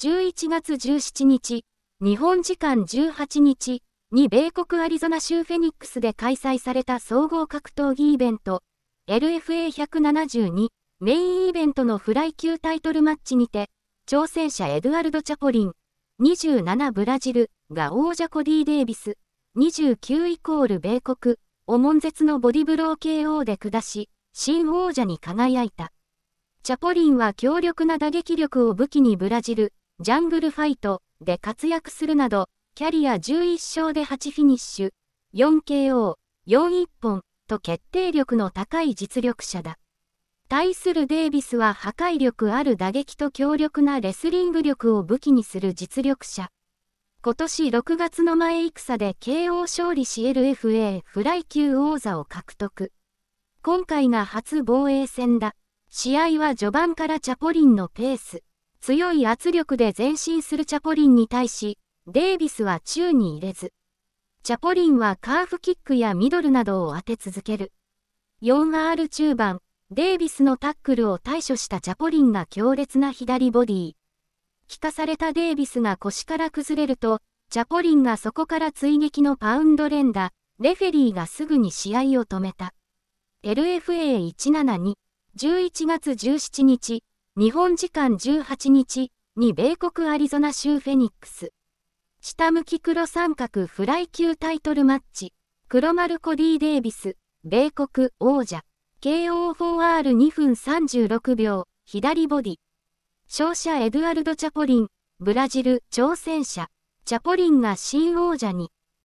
11月17日、日本時間18日に米国アリゾナ州フェニックスで開催された総合格闘技イベント、LFA172 メインイベントのフライ級タイトルマッチにて、挑戦者エドゥアルド・チャポリン、27ブラジルが王者コディ・デイビス、29イコール米国を悶絶のボディブロー KO で下し、新王者に輝いた。チャポリンは強力な打撃力を武器にブラジル、ジャングルファイトで活躍するなど、キャリア11勝で8フィニッシュ、4KO、4 1本と決定力の高い実力者だ。対するデイビスは破壊力ある打撃と強力なレスリング力を武器にする実力者。今年6月の前戦で KO 勝利し LFA フライ級王座を獲得。今回が初防衛戦だ。試合は序盤からチャポリンのペース。強い圧力で前進するチャポリンに対し、デイビスは宙に入れず、チャポリンはカーフキックやミドルなどを当て続ける。4R 中盤、デイビスのタックルを対処したチャポリンが強烈な左ボディ。効かされたデイビスが腰から崩れると、チャポリンがそこから追撃のパウンド連打、レフェリーがすぐに試合を止めた。LFA172、11月17日、日本時間18日に米国アリゾナ州フェニックス、下向き黒三角フライ級タイトルマッチ、黒丸コディ・デイビス、米国王者、KO4R2 分36秒、左ボディ。勝者エドゥアルド・チャポリン、ブラジル挑戦者、チャポリンが新王者に。